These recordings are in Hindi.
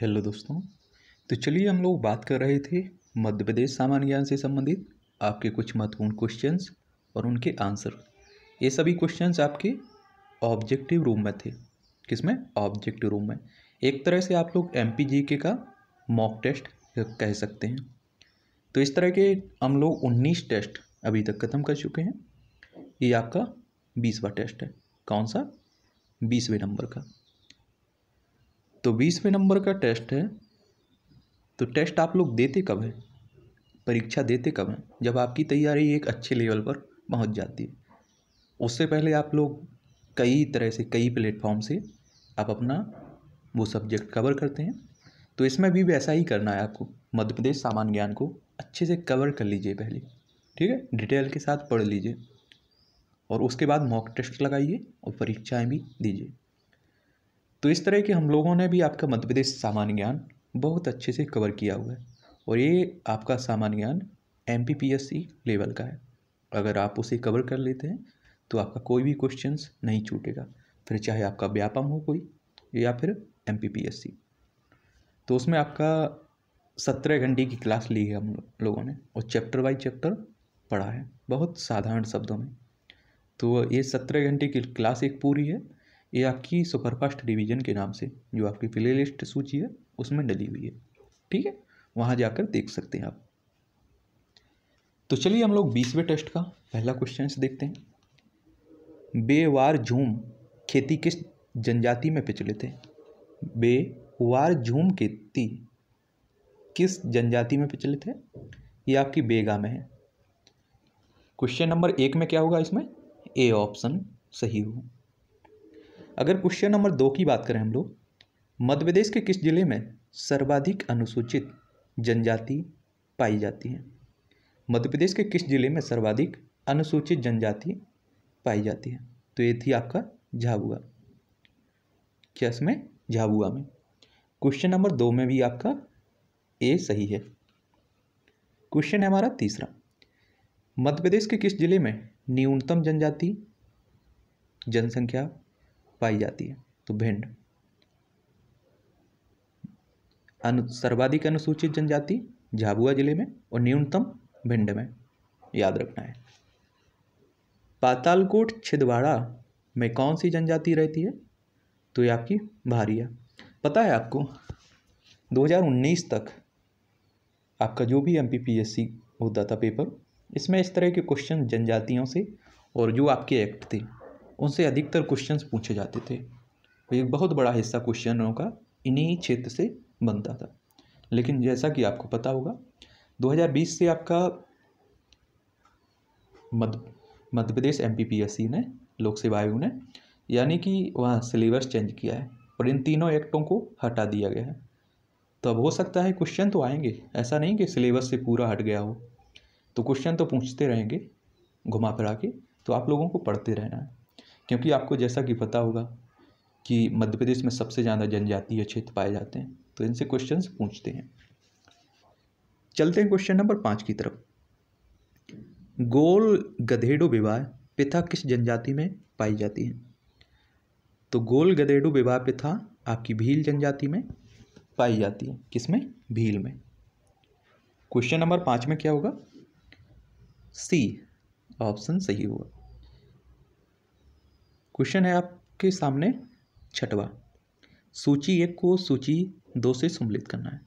हेलो दोस्तों तो चलिए हम लोग बात कर रहे थे मध्य प्रदेश सामान्य ज्ञान से संबंधित आपके कुछ महत्वपूर्ण क्वेश्चंस और उनके आंसर ये सभी क्वेश्चंस आपके ऑब्जेक्टिव रूम में थे किसमें ऑब्जेक्टिव रूम में एक तरह से आप लोग एम पी का मॉक टेस्ट कह सकते हैं तो इस तरह के हम लोग उन्नीस टेस्ट अभी तक ख़त्म कर चुके हैं ये आपका बीसवा टेस्ट है कौन सा बीसवें नंबर का तो बीसवें नंबर का टेस्ट है तो टेस्ट आप लोग देते कब हैं परीक्षा देते कब हैं जब आपकी तैयारी एक अच्छे लेवल पर पहुंच जाती है उससे पहले आप लोग कई तरह से कई प्लेटफॉर्म से आप अपना वो सब्जेक्ट कवर करते हैं तो इसमें भी वैसा ही करना है आपको मध्य प्रदेश सामान्य ज्ञान को अच्छे से कवर कर लीजिए पहले ठीक है डिटेल के साथ पढ़ लीजिए और उसके बाद मॉक टेस्ट लगाइए और परीक्षाएँ भी दीजिए तो इस तरह के हम लोगों ने भी आपका मध्य प्रदेश सामान्य ज्ञान बहुत अच्छे से कवर किया हुआ है और ये आपका सामान्य ज्ञान एम लेवल का है अगर आप उसे कवर कर लेते हैं तो आपका कोई भी क्वेश्चन नहीं छूटेगा फिर चाहे आपका व्यापम हो कोई या फिर एम तो उसमें आपका सत्रह घंटे की क्लास ली है हम लोगों ने और चैप्टर बाई चैप्टर पढ़ा है बहुत साधारण शब्दों में तो ये सत्रह घंटे की क्लास एक पूरी है ये आपकी सुपरफास्ट डिवीजन के नाम से जो आपकी प्ले लिस्ट सूची है उसमें डली हुई है ठीक है वहाँ जाकर देख सकते हैं आप तो चलिए हम लोग बीसवें टेस्ट का पहला क्वेश्चन देखते हैं बेवार झूम खेती किस जनजाति में प्रचलित है बेवार झूम खेती किस जनजाति में प्रचलित है ये आपकी बेगा में है क्वेश्चन नंबर एक में क्या होगा इसमें ए ऑप्शन सही होगा अगर क्वेश्चन नंबर दो की बात करें हम लोग मध्य प्रदेश के किस जिले में सर्वाधिक अनुसूचित जनजाति पाई जाती है मध्य प्रदेश के किस जिले में सर्वाधिक अनुसूचित जनजाति पाई जाती है तो ये थी आपका झाबुआ क्या इसमें झाबुआ में क्वेश्चन नंबर दो में भी आपका ए सही है क्वेश्चन है हमारा तीसरा मध्य प्रदेश के किस जिले में न्यूनतम जनजाति जनसंख्या पाई जाती है तो भिंड अनु सर्वाधिक अनुसूचित जनजाति झाबुआ जिले में और न्यूनतम भिंड में याद रखना है पातालकोट छिदवाड़ा में कौन सी जनजाति रहती है तो ये आपकी भारिया पता है आपको 2019 तक आपका जो भी एम होता था पेपर इसमें इस तरह के क्वेश्चन जनजातियों से और जो आपके एक्ट थे उनसे अधिकतर क्वेश्चंस पूछे जाते थे एक बहुत बड़ा हिस्सा क्वेश्चनों का इन्हीं क्षेत्र से बनता था लेकिन जैसा कि आपको पता होगा 2020 से आपका मध्य मध्य प्रदेश एम ने लोक सेवा आयोग ने यानी कि वहाँ सिलेबस चेंज किया है और इन तीनों एक्टों को हटा दिया गया है तो अब हो सकता है क्वेश्चन तो आएंगे ऐसा नहीं कि सिलेबस से पूरा हट गया हो तो क्वेश्चन तो पूछते रहेंगे घुमा फिरा के तो आप लोगों को पढ़ते रहना है क्योंकि आपको जैसा कि पता होगा कि मध्य प्रदेश में सबसे ज़्यादा जनजातीय क्षेत्र पाए जाते हैं तो इनसे क्वेश्चन पूछते हैं चलते हैं क्वेश्चन नंबर पाँच की तरफ गोल गधेडो विवाह पिथा किस जनजाति में पाई जाती है तो गोल गधेडो विवाह पिथा आपकी भील जनजाति में पाई जाती है किसमें भील में क्वेश्चन नंबर पाँच में क्या होगा सी ऑप्शन सही होगा क्वेश्चन है आपके सामने छठवा सूची एक को सूची दो से सम्मिलित करना है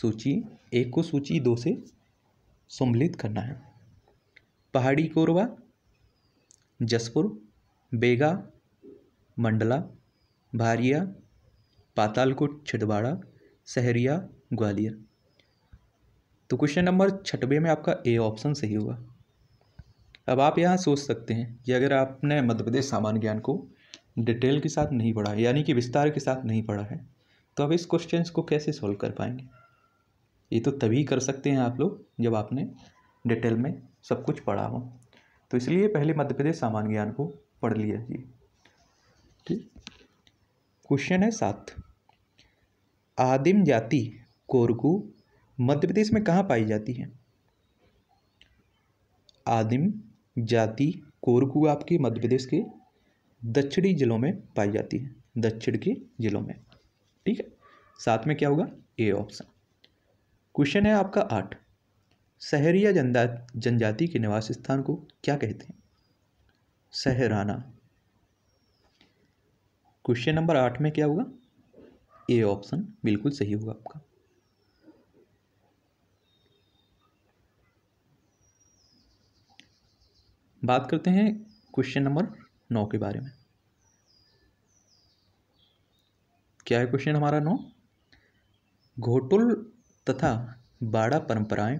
सूची एक को सूची दो से सम्मिलित करना है पहाड़ी कोरवा जसपुर बेगा मंडला भारिया पातालकोट छिंदवाड़ा सहरिया ग्वालियर तो क्वेश्चन नंबर छठवे में आपका ए ऑप्शन सही होगा अब आप यहाँ सोच सकते हैं कि अगर आपने मध्य प्रदेश सामान्य ज्ञान को डिटेल के साथ नहीं पढ़ा है यानी कि विस्तार के साथ नहीं पढ़ा है तो आप इस क्वेश्चन को कैसे सॉल्व कर पाएंगे ये तो तभी कर सकते हैं आप लोग जब आपने डिटेल में सब कुछ पढ़ा हो तो इसलिए पहले मध्य प्रदेश सामान्य ज्ञान को पढ़ लिया जी ठीक क्वेश्चन है सात आदिम जाति कोरकू मध्य प्रदेश में कहाँ पाई जाती है आदिम जाति कोरकू आपकी मध्य प्रदेश के दक्षिणी जिलों में पाई जाती है दक्षिण के जिलों में ठीक है साथ में क्या होगा ए ऑप्शन क्वेश्चन है आपका आठ या जनजा जनजाति के निवास स्थान को क्या कहते हैं सहराना क्वेश्चन नंबर आठ में क्या होगा ए ऑप्शन बिल्कुल सही होगा आपका बात करते हैं क्वेश्चन नंबर नौ के बारे में क्या है क्वेश्चन हमारा नौ घोटुल तथा बाड़ा परंपराएं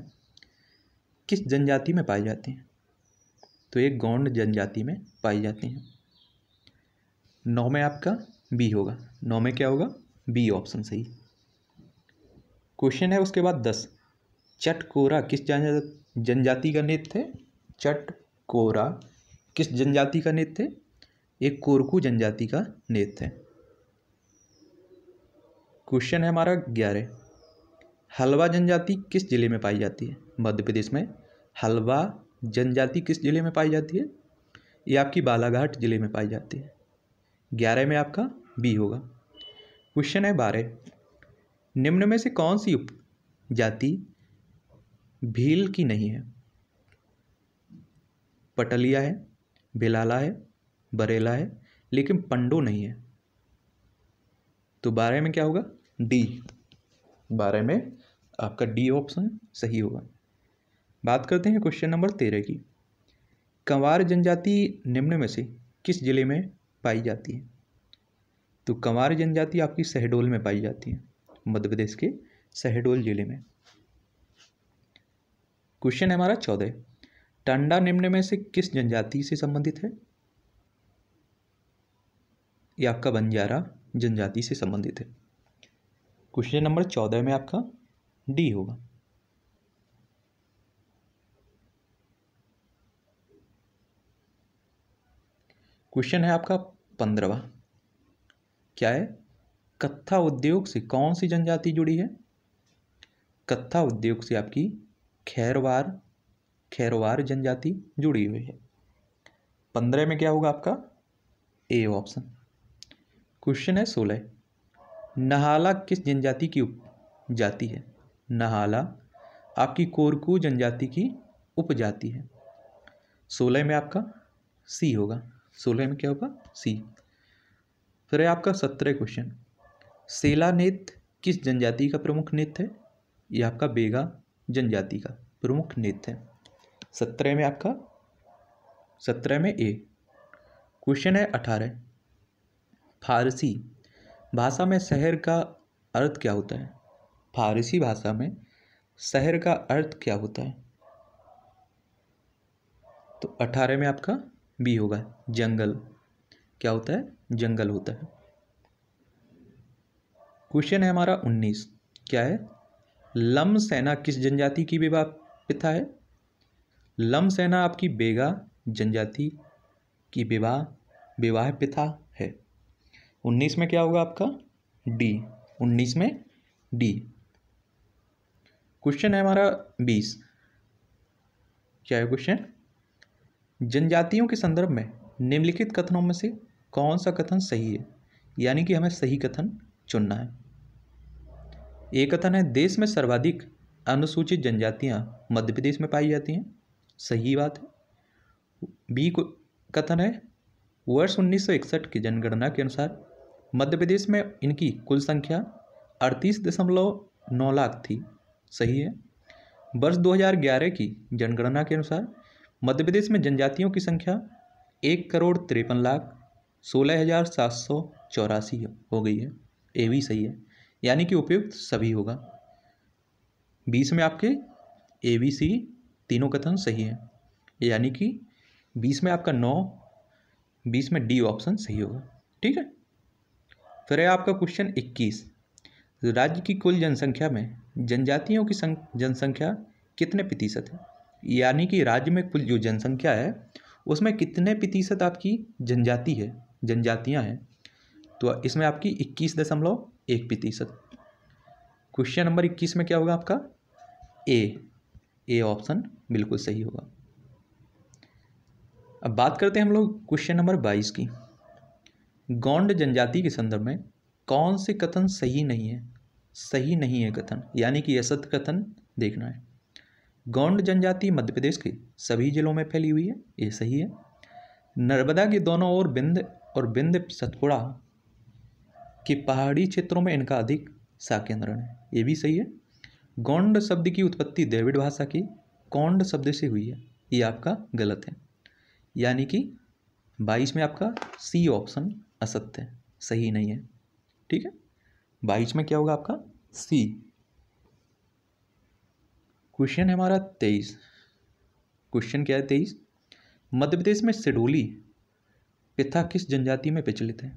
किस जनजाति में पाई जाती हैं तो ये गौंड जनजाति में पाई जाती हैं नौ में आपका बी होगा नौ में क्या होगा बी ऑप्शन सही क्वेश्चन है उसके बाद दस चट कोरा किस जनजाति का नृत्य है चट कोरा किस जनजाति का नेता है एक कोरकू जनजाति का नेता है क्वेश्चन है हमारा ग्यारह हलवा जनजाति किस जिले में पाई जाती है मध्य प्रदेश में हलवा जनजाति किस जिले में पाई जाती है ये आपकी बालाघाट जिले में पाई जाती है ग्यारह में आपका बी होगा क्वेश्चन है बारह निम्न में से कौन सी उप जाति भील की नहीं है पटलिया है भिलाला है बरेला है लेकिन पंडो नहीं है तो बारह में क्या होगा डी बारह में आपका डी ऑप्शन सही होगा बात करते हैं क्वेश्चन नंबर तेरह की कंवार जनजाति निम्न में से किस ज़िले में पाई जाती है तो कंवार जनजाति आपकी शहडोल में पाई जाती है मध्य प्रदेश के शहडोल ज़िले में क्वेश्चन है हमारा चौदह टंडा निम्न में से किस जनजाति से संबंधित है यह आपका बंजारा जनजाति से संबंधित है क्वेश्चन नंबर चौदह में आपका डी होगा क्वेश्चन है आपका पंद्रवा क्या है कत्था उद्योग से कौन सी जनजाति जुड़ी है कत्था उद्योग से आपकी खैरवार खैरवार जनजाति जुड़ी हुई है पंद्रह में क्या होगा आपका ए ऑप्शन क्वेश्चन है सोलह नहाला किस जनजाति की उपजाति है नहाला आपकी कोरकू जनजाति की उपजाति है सोलह में आपका सी होगा सोलह में क्या होगा सी फिर है आपका सत्रह क्वेश्चन सेला नेत किस जनजाति का प्रमुख नृत्य है यह आपका बेगा जनजाति का प्रमुख नृत्य है सत्रह में आपका सत्रह में ए क्वेश्चन है अठारह फारसी भाषा में शहर का अर्थ क्या होता है फारसी भाषा में शहर का अर्थ क्या होता है तो अठारह में आपका बी होगा जंगल क्या होता है जंगल होता है क्वेश्चन है हमारा उन्नीस क्या है लम सेना किस जनजाति की विवाह पिता है लमसेना आपकी बेगा जनजाति की विवाह विवाह पिता है उन्नीस में क्या होगा आपका डी उन्नीस में डी क्वेश्चन है हमारा बीस क्या है क्वेश्चन जनजातियों के संदर्भ में निम्नलिखित कथनों में से कौन सा कथन सही है यानी कि हमें सही कथन चुनना है एक कथन है देश में सर्वाधिक अनुसूचित जनजातियां मध्य प्रदेश में पाई जाती हैं सही बात है बी को कथन है वर्ष 1961 की जनगणना के अनुसार मध्य प्रदेश में इनकी कुल संख्या अड़तीस दशमलव नौ लाख थी सही है वर्ष 2011 की जनगणना के अनुसार मध्य प्रदेश में जनजातियों की संख्या एक करोड़ तिरपन लाख सोलह हजार सात सौ चौरासी हो गई है ए भी सही है यानी कि उपयुक्त सभी होगा बीस में आपके ए बी सी तीनों कथन सही है यानी कि बीस में आपका नौ बीस में डी ऑप्शन सही होगा ठीक है फिर है आपका क्वेश्चन इक्कीस राज्य की कुल जनसंख्या में जनजातियों की जनसंख्या कितने प्रतिशत है यानी कि राज्य में कुल जो जनसंख्या है उसमें कितने प्रतिशत आपकी जनजाति है जनजातियां हैं तो इसमें आपकी इक्कीस दशमलव एक प्रतिशत क्वेश्चन नंबर इक्कीस में क्या होगा आपका ए ए ऑप्शन बिल्कुल सही होगा अब बात करते हैं हम लोग क्वेश्चन नंबर बाईस की गौंड जनजाति के संदर्भ में कौन से कथन सही नहीं है सही नहीं है कथन यानी कि असत कथन देखना है गौंड जनजाति मध्य प्रदेश के सभी जिलों में फैली हुई है ये सही है नर्मदा के दोनों ओर बिंद और बिंद सतपुड़ा के पहाड़ी क्षेत्रों में इनका अधिक साकेंद्रण है ये भी सही है गौंड शब्द की उत्पत्ति द्रविड़ भाषा की कौंड शब्द से हुई है ये आपका गलत है यानी कि बाईस में आपका सी ऑप्शन असत्य है सही नहीं है ठीक है बाईस में क्या होगा आपका सी क्वेश्चन है हमारा तेईस क्वेश्चन क्या है तेईस मध्य प्रदेश में सिडोली पिथा किस जनजाति में प्रचलित है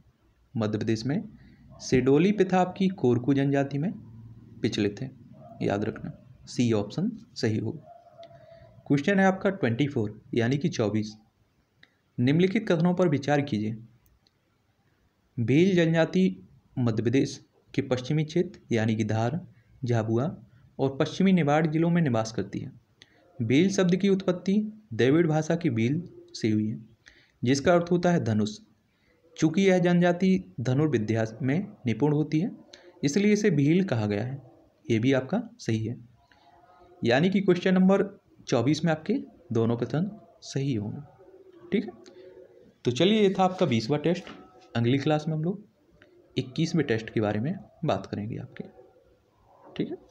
मध्य प्रदेश में सिडोली पिथा आपकी कोरकू जनजाति में प्रचलित है याद रखना सी ऑप्शन सही हो क्वेश्चन है आपका ट्वेंटी फोर यानी कि चौबीस निम्नलिखित कथनों पर विचार कीजिए भील जनजाति मध्य प्रदेश के पश्चिमी क्षेत्र यानी कि धार झाबुआ और पश्चिमी निवाड़ जिलों में निवास करती है भील शब्द की उत्पत्ति देविड भाषा की भील से हुई है जिसका अर्थ होता है धनुष चूँकि यह जनजाति धनुर्विद्या में निपुण होती है इसलिए इसे भील कहा गया है ये भी आपका सही है यानी कि क्वेश्चन नंबर चौबीस में आपके दोनों कथन सही होंगे ठीक है तो चलिए ये था आपका बीसवा टेस्ट अगली क्लास में हम लोग इक्कीसवें टेस्ट के बारे में बात करेंगे आपके ठीक है